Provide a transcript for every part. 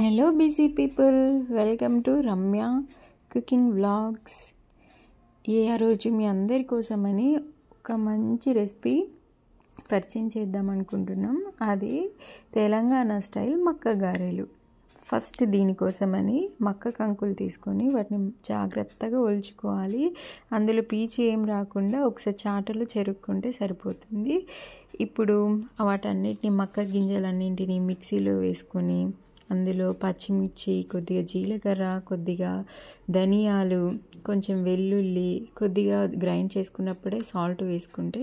hello busy people welcome to Ramya cooking vlogs ఏ ఆ రోజు మీ అందరి కోసమని ఒక మంచి రెసిపీ పరిచయం చేద్దాం అనుకుంటున్నాం అది తెలంగాణ స్టైల్ మక్క గారెలు ఫస్ట్ దీనికోసమని మక్క కంకులు తీసుకొని వాటిని జాగ్రత్తగా ఒలుచుకోవాలి అందులో పీచు ఏం రాకుండా ఒకసారి చాటలు చెరుక్కుంటే సరిపోతుంది ఇప్పుడు వాటన్నిటిని మక్క గింజలన్నింటినీ మిక్సీలో వేసుకొని అందులో పచ్చిమిర్చి కొద్దిగా జీలకర్ర కొద్దిగా ధనియాలు కొంచెం వెల్లుల్లి కొద్దిగా గ్రైండ్ చేసుకున్నప్పుడే సాల్ట్ వేసుకుంటే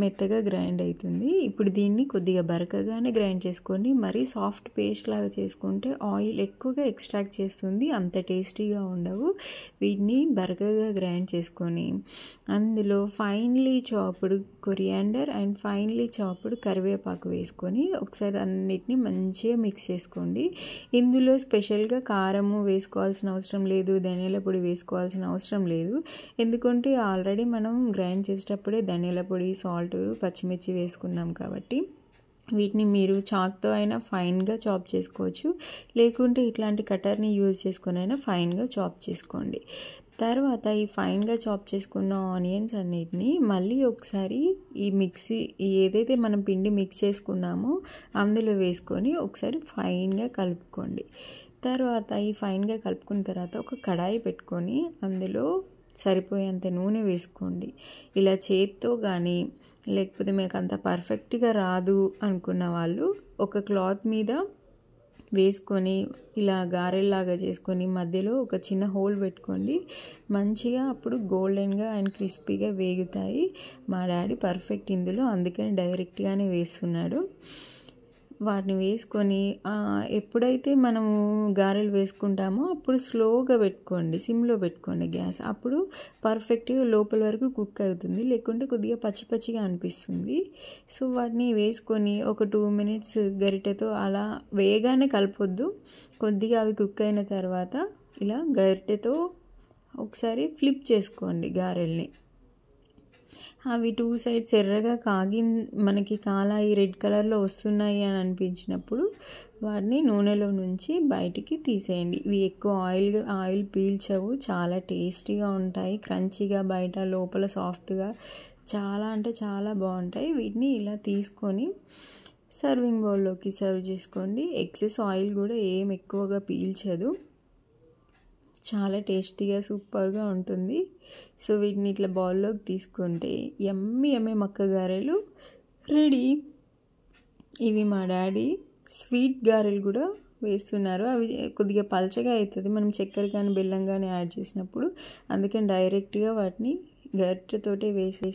మెత్తగా గ్రైండ్ అవుతుంది ఇప్పుడు దీన్ని కొద్దిగా బరకగానే గ్రైండ్ చేసుకొని మరీ సాఫ్ట్ పేస్ట్ లాగా చేసుకుంటే ఆయిల్ ఎక్కువగా ఎక్స్ట్రాక్ట్ చేస్తుంది అంత టేస్టీగా ఉండవు వీటిని బరకగా గ్రైండ్ చేసుకొని అందులో finely chopped coriander and finely chopped కరివేపాకు వేసుకొని ఒకసారి అన్నిటిని మంచిగా మిక్స్ చేసుకోండి ఇందులో స్పెషల్గా కారము వేసుకోవాల్సిన అవసరం లేదు ధనియాల పొడి వేసుకోవాల్సిన అవసరం లేదు ఎందుకంటే ఆల్రెడీ మనం గ్రైండ్ చేసేటప్పుడే ధనియాల పొడి సాల్ట్ పచ్చిమిర్చి వేసుకున్నాం కాబట్టి వీటిని మీరు చాక్తో అయినా ఫైన్గా చాప్ చేసుకోవచ్చు లేకుంటే ఇట్లాంటి కటర్ని యూజ్ చేసుకుని అయినా ఫైన్గా చాప్ చేసుకోండి తర్వాత ఈ ఫైన్గా చాప్ చేసుకున్న ఆనియన్స్ అన్నిటిని మళ్ళీ ఒకసారి ఈ మిక్సీ ఏదైతే మనం పిండి మిక్స్ చేసుకున్నామో అందులో వేసుకొని ఒకసారి ఫైన్గా కలుపుకోండి తర్వాత ఈ ఫైన్గా కలుపుకున్న తర్వాత ఒక కడాయి పెట్టుకొని అందులో సరిపోయేంత నూనె వేసుకోండి ఇలా చేత్తో కానీ లేకపోతే మీకు అంత పర్ఫెక్ట్గా రాదు అనుకున్న వాళ్ళు ఒక క్లాత్ మీద వేసుకొని ఇలా గారెల్లాగా చేసుకొని మధ్యలో ఒక చిన్న హోల్ పెట్టుకోండి మంచిగా అప్పుడు గోల్డెన్గా అండ్ క్రిస్పీగా వేగుతాయి మా డాడీ పర్ఫెక్ట్ ఇందులో అందుకని డైరెక్ట్గానే వేస్తున్నాడు వాటిని వేసుకొని ఎప్పుడైతే మనము గారెలు వేసుకుంటామో అప్పుడు స్లోగా పెట్టుకోండి సిమ్లో పెట్టుకోండి గ్యాస్ అప్పుడు పర్ఫెక్ట్గా లోపల వరకు కుక్ అవుతుంది లేకుంటే కొద్దిగా పచ్చి పచ్చిగా అనిపిస్తుంది సో వాటిని వేసుకొని ఒక టూ మినిట్స్ గరిటెతో అలా వేగానే కలపొద్దు కొద్దిగా అవి కుక్ అయిన తర్వాత ఇలా గరిటెతో ఒకసారి ఫ్లిప్ చేసుకోండి గారెల్ని అవి టూ సైడ్స్ ఎర్రగా కాగి మనకి కాలాయి రెడ్ కలర్లో వస్తున్నాయి అని అనిపించినప్పుడు వాటిని నూనెలో నుంచి బయటికి తీసేయండి ఇవి ఎక్కువ ఆయిల్ ఆయిల్ పీల్చవు చాలా టేస్టీగా ఉంటాయి క్రంచీగా బయట లోపల సాఫ్ట్గా చాలా అంటే చాలా బాగుంటాయి వీటిని ఇలా తీసుకొని సర్వింగ్ బౌల్లోకి సర్వ్ చేసుకోండి ఎక్సెస్ ఆయిల్ కూడా ఏం ఎక్కువగా పీల్చదు చాలా టేస్టీగా సూపర్గా ఉంటుంది సో వీటిని ఇట్లా బౌల్లోకి తీసుకుంటే ఎమ్మి ఎమ్మె మక్క గారెలు రెడీ ఇవి మా డాడీ స్వీట్ గారెలు కూడా వేస్తున్నారు అవి కొద్దిగా పలచగా అవుతుంది మనం చక్కెర కానీ బెల్లం కానీ యాడ్ చేసినప్పుడు అందుకని డైరెక్ట్గా వాటిని గరిటెతోటే వేసేసి